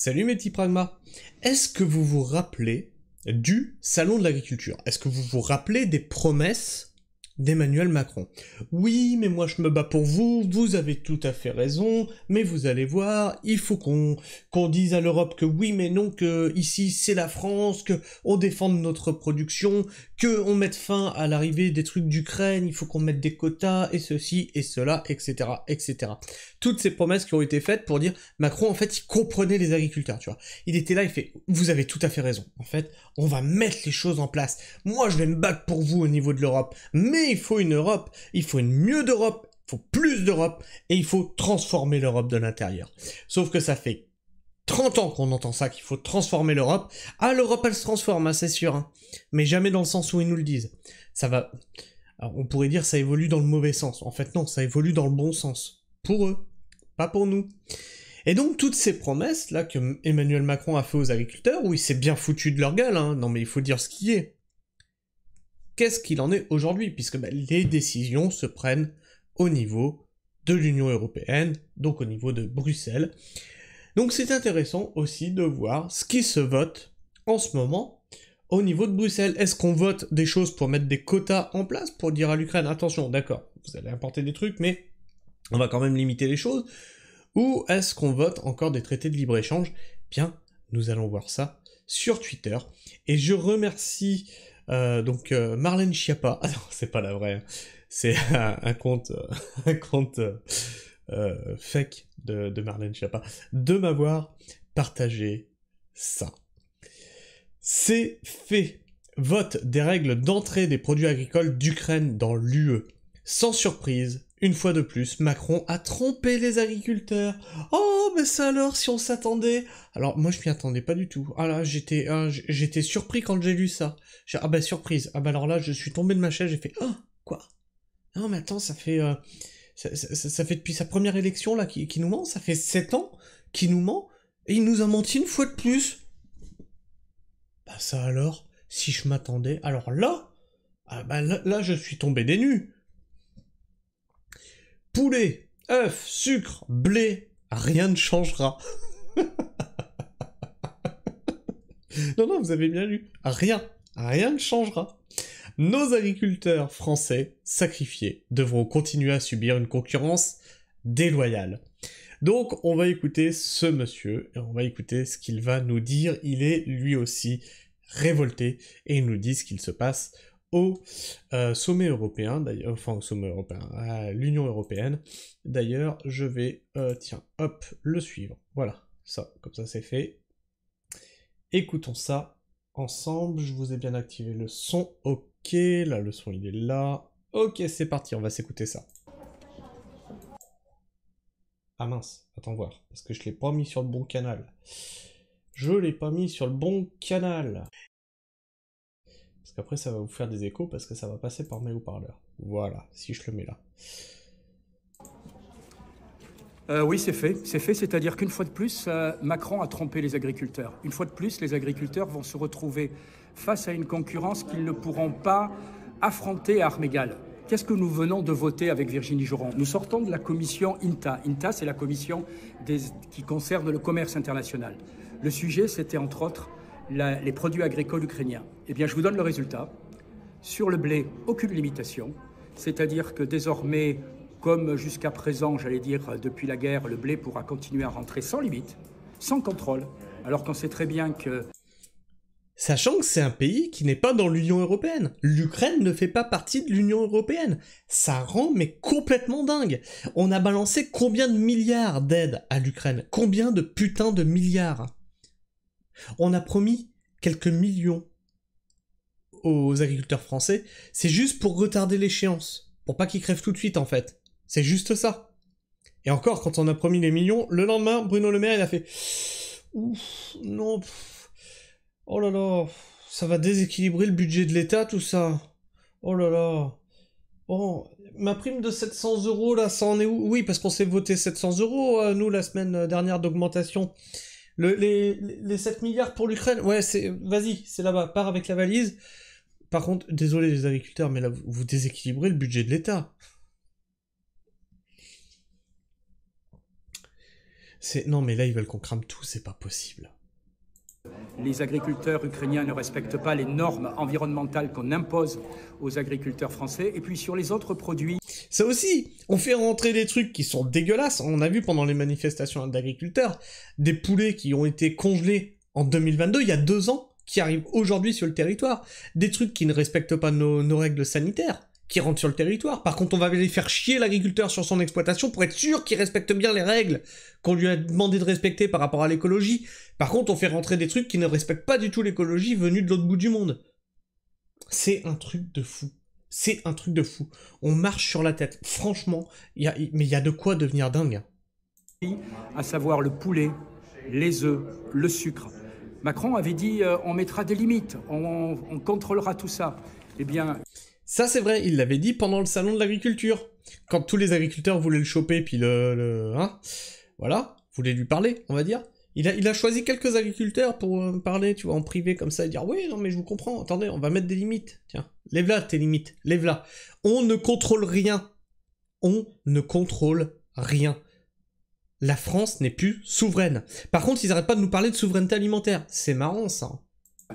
Salut mes petits Est-ce que vous vous rappelez du salon de l'agriculture Est-ce que vous vous rappelez des promesses d'Emmanuel Macron. Oui, mais moi je me bats pour vous, vous avez tout à fait raison, mais vous allez voir, il faut qu'on qu'on dise à l'Europe que oui, mais non, que ici c'est la France, que on défende notre production, que on mette fin à l'arrivée des trucs d'Ukraine, il faut qu'on mette des quotas et ceci et cela, etc., etc. Toutes ces promesses qui ont été faites pour dire Macron en fait il comprenait les agriculteurs, tu vois. Il était là, il fait vous avez tout à fait raison. En fait, on va mettre les choses en place. Moi je vais me battre pour vous au niveau de l'Europe, mais il faut une Europe, il faut une mieux d'Europe, il faut plus d'Europe, et il faut transformer l'Europe de l'intérieur. Sauf que ça fait 30 ans qu'on entend ça, qu'il faut transformer l'Europe. Ah, l'Europe, elle se transforme, hein, c'est sûr. Hein. Mais jamais dans le sens où ils nous le disent. Ça va... on pourrait dire ça évolue dans le mauvais sens. En fait, non, ça évolue dans le bon sens. Pour eux, pas pour nous. Et donc, toutes ces promesses, là, que Emmanuel Macron a fait aux agriculteurs, où il s'est bien foutu de leur gueule, hein. non mais il faut dire ce qui est qu'est-ce qu'il en est aujourd'hui, puisque bah, les décisions se prennent au niveau de l'Union européenne, donc au niveau de Bruxelles. Donc c'est intéressant aussi de voir ce qui se vote en ce moment au niveau de Bruxelles. Est-ce qu'on vote des choses pour mettre des quotas en place pour dire à l'Ukraine attention, d'accord, vous allez importer des trucs, mais on va quand même limiter les choses Ou est-ce qu'on vote encore des traités de libre-échange Bien, nous allons voir ça sur Twitter. Et je remercie euh, donc euh, Marlène Schiappa, ah c'est pas la vraie, hein. c'est un, compte, euh, fake de, de, Marlène Schiappa, de m'avoir partagé ça. C'est fait. Vote des règles d'entrée des produits agricoles d'Ukraine dans l'UE. Sans surprise, une fois de plus, Macron a trompé les agriculteurs. Oh, mais ça alors, si on s'attendait Alors, moi, je m'y attendais pas du tout. Ah là, j'étais ah, j'étais surpris quand j'ai lu ça. ah bah, surprise. Ah bah alors là, je suis tombé de ma chaise, j'ai fait « Oh, quoi ?» Non, mais attends, ça fait... Euh, ça, fait depuis sa première élection, là, qui, nous ment. Ça fait sept ans qu'il nous ment. Et il nous a menti une fois de plus. Bah ça alors, si je m'attendais... Alors là, ah bah là, là, je suis tombé des nues poulet, œufs, sucre, blé, rien ne changera. non, non, vous avez bien lu. Rien, rien ne changera. Nos agriculteurs français sacrifiés devront continuer à subir une concurrence déloyale. Donc on va écouter ce monsieur et on va écouter ce qu'il va nous dire. Il est lui aussi révolté et il nous dit ce qu'il se passe au euh, sommet européen, d'ailleurs, enfin au sommet européen, à l'Union européenne. D'ailleurs, je vais, euh, tiens, hop, le suivre. Voilà, ça, comme ça c'est fait. Écoutons ça ensemble. Je vous ai bien activé le son. Ok, là le son il est là. Ok, c'est parti, on va s'écouter ça. Ah mince, attends voir, parce que je l'ai pas mis sur le bon canal. Je l'ai pas mis sur le bon canal. Parce qu'après, ça va vous faire des échos parce que ça va passer par mes haut-parleurs. Voilà, si je le mets là. Euh, oui, c'est fait. C'est fait, c'est-à-dire qu'une fois de plus, euh, Macron a trompé les agriculteurs. Une fois de plus, les agriculteurs vont se retrouver face à une concurrence qu'ils ne pourront pas affronter à armes égales. Qu'est-ce que nous venons de voter avec Virginie Joron Nous sortons de la commission INTA. INTA, c'est la commission qui concerne le commerce international. Le sujet, c'était entre autres les produits agricoles ukrainiens. Eh bien, je vous donne le résultat. Sur le blé, aucune limitation. C'est-à-dire que désormais, comme jusqu'à présent, j'allais dire depuis la guerre, le blé pourra continuer à rentrer sans limite, sans contrôle, alors qu'on sait très bien que... Sachant que c'est un pays qui n'est pas dans l'Union européenne. L'Ukraine ne fait pas partie de l'Union européenne. Ça rend mais complètement dingue. On a balancé combien de milliards d'aides à l'Ukraine Combien de putains de milliards On a promis quelques millions aux agriculteurs français, c'est juste pour retarder l'échéance, pour pas qu'ils crèvent tout de suite en fait. C'est juste ça. Et encore, quand on a promis les millions, le lendemain, Bruno Le Maire, il a fait Ouf, non, oh là là, ça va déséquilibrer le budget de l'État tout ça. Oh là là. Oh, ma prime de 700 euros là, ça en est où Oui, parce qu'on s'est voté 700 euros, euh, nous, la semaine dernière d'augmentation. les, 7 milliards pour l'Ukraine, ouais, c'est, vas-y, c'est là-bas, pars avec la valise par contre, désolé les agriculteurs, mais là, vous déséquilibrez le budget de l'État. Non, mais là, ils veulent qu'on crame tout, c'est pas possible. Les agriculteurs ukrainiens ne respectent pas les normes environnementales qu'on impose aux agriculteurs français. Et puis sur les autres produits. Ça aussi, on fait rentrer des trucs qui sont dégueulasses. On a vu pendant les manifestations d'agriculteurs des poulets qui ont été congelés en 2022, il y a deux ans, qui arrivent aujourd'hui sur le territoire, des trucs qui ne respectent pas nos, règles sanitaires, qui rentrent sur le territoire. Par contre, on va aller faire chier l'agriculteur sur son exploitation pour être sûr qu'il respecte bien les règles qu'on lui a demandé de respecter par rapport à l'écologie. Par contre, on fait rentrer des trucs qui ne respectent pas du tout l'écologie venue de l'autre bout du monde. C'est un truc de fou. C'est un truc de fou. On marche sur la tête. Franchement, mais il y a de quoi devenir dingue. Hein. À savoir le poulet, les œufs, le sucre. Macron avait dit euh, on mettra des limites, on, contrôlera tout ça. Eh bien. Ça, c'est vrai, il l'avait dit pendant le salon de l'agriculture. Quand tous les agriculteurs voulaient le choper, puis le. hein, voilà, voulaient lui parler, on va dire. Il a, il a choisi quelques agriculteurs pour euh, parler, tu vois, en privé comme ça, et dire Oui, non, mais je vous comprends, attendez, on va mettre des limites. Tiens, lève-la tes limites, lève-la. On ne contrôle rien. On ne contrôle rien la France n'est plus souveraine. Par contre, ils n'arrêtent pas de nous parler de souveraineté alimentaire. C'est marrant ça.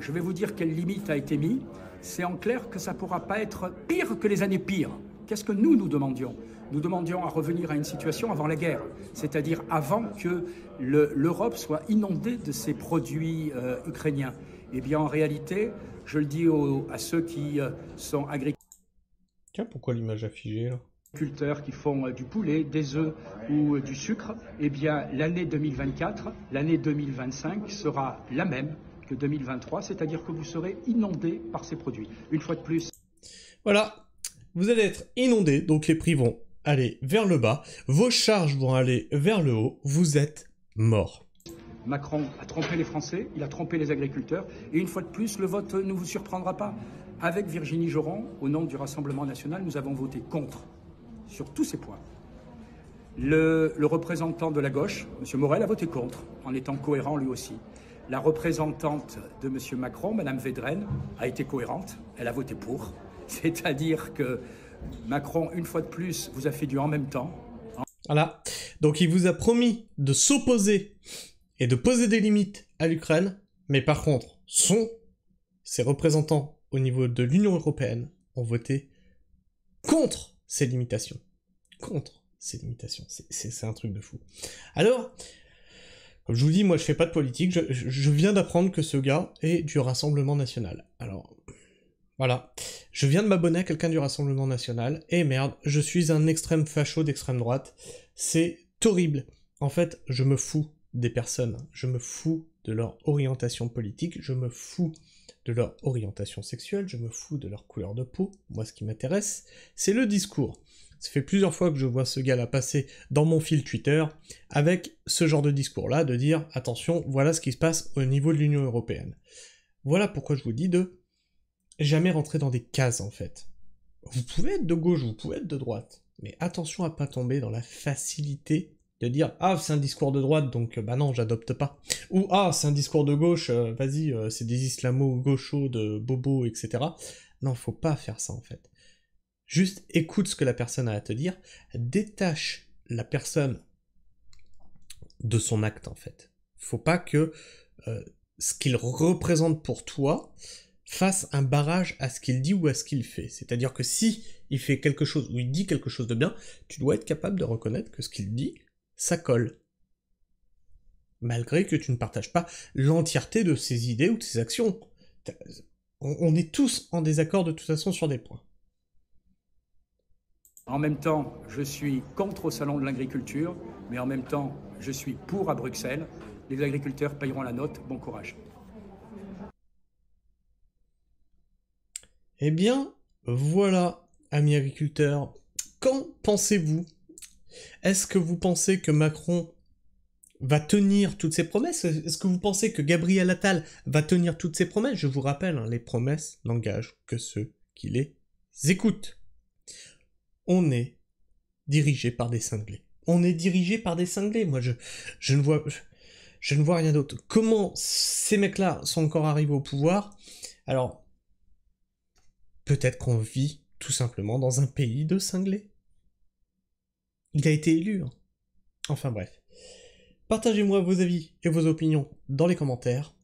Je vais vous dire quelle limite a été mise. C'est en clair que ça ne pourra pas être pire que les années pires. Qu'est-ce que nous, nous demandions Nous demandions à revenir à une situation avant la guerre, c'est-à-dire avant que l'Europe soit inondée de ces produits euh, ukrainiens. Eh bien, en réalité, je le dis à ceux qui euh, sont agriculteurs. Tiens, pourquoi l'image a là agriculteurs qui font euh, du poulet, des œufs ou euh, du sucre, eh bien l'année 2024, l'année 2025 sera la même que 2023, c'est-à-dire que vous serez inondés par ces produits. Une fois de plus. Voilà, vous allez être inondés, donc les prix vont aller vers le bas, vos charges vont aller vers le haut, vous êtes morts. « Macron a trompé les Français, il a trompé les agriculteurs, et une fois de plus, le vote ne vous surprendra pas. Avec Virginie Joron, au nom du Rassemblement national, nous avons voté contre sur tous ces points. Le, représentant de la gauche, M. Morel, a voté contre, en étant cohérent lui aussi. La représentante de M. Macron, Mme Védrenne, a été cohérente, elle a voté pour. C'est-à-dire que Macron, une fois de plus, vous a fait du en même temps. Voilà. Donc il vous a promis de s'opposer et de poser des limites à l'Ukraine, mais par contre, son, ses représentants au niveau de l'Union européenne ont voté contre ses limitations. Contre ses limitations. C'est un truc de fou. Alors, comme je vous dis, moi je fais pas de politique, je, viens d'apprendre que ce gars est du Rassemblement National. Alors, voilà. Je viens de m'abonner à quelqu'un du Rassemblement National, et merde, je suis un extrême facho d'extrême droite. C'est horrible. En fait, je me fous des personnes, je me fous de leur orientation politique, je me fous de leur orientation sexuelle, je me fous de leur couleur de peau. Moi, ce qui m'intéresse, c'est le discours. Ça fait plusieurs fois que je vois ce gars-là passer dans mon fil Twitter avec ce genre de discours-là, de dire attention, voilà ce qui se passe au niveau de l'Union européenne. Voilà pourquoi je vous dis de jamais rentrer dans des cases en fait. Vous pouvez être de gauche, vous pouvez être de droite, mais attention à pas tomber dans la facilité de dire ah c'est un discours de droite donc euh, bah non j'adopte pas ou ah c'est un discours de gauche euh, vas-y euh, c'est des islamo gauchos de bobo etc non faut pas faire ça en fait juste écoute ce que la personne a à te dire détache la personne de son acte en fait faut pas que ce qu'il représente pour toi fasse un barrage à ce qu'il dit ou à ce qu'il fait. C'est-à-dire que si il fait quelque chose ou il dit quelque chose de bien, tu dois être capable de reconnaître que ce qu'il dit ça colle. Malgré que tu ne partages pas l'entièreté de ses idées ou de ses actions. On est tous en désaccord de toute façon sur des points. En même temps, je suis contre au salon de l'agriculture, mais en même temps, je suis pour à Bruxelles. Les agriculteurs payeront la note. Bon courage. Eh bien, voilà, amis agriculteurs, qu'en pensez-vous est-ce que vous pensez que Macron va tenir toutes ses promesses Est-ce que vous pensez que Gabriel Attal va tenir toutes ses promesses Je vous rappelle, hein, les promesses n'engagent que ceux qui les écoutent. On est dirigé par des cinglés. On est dirigé par des cinglés. Moi, je, ne vois, je ne vois rien d'autre. Comment ces mecs-là sont encore arrivés au pouvoir Alors, peut-être qu'on vit tout simplement dans un pays de cinglés. Il a été élu. Hein. Enfin bref. Partagez-moi vos avis et vos opinions dans les commentaires.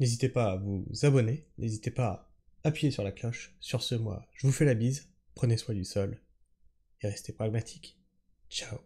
N'hésitez pas à vous abonner, n'hésitez pas à appuyer sur la cloche. Sur ce, moi, je vous fais la bise, prenez soin du sol et restez pragmatique. Ciao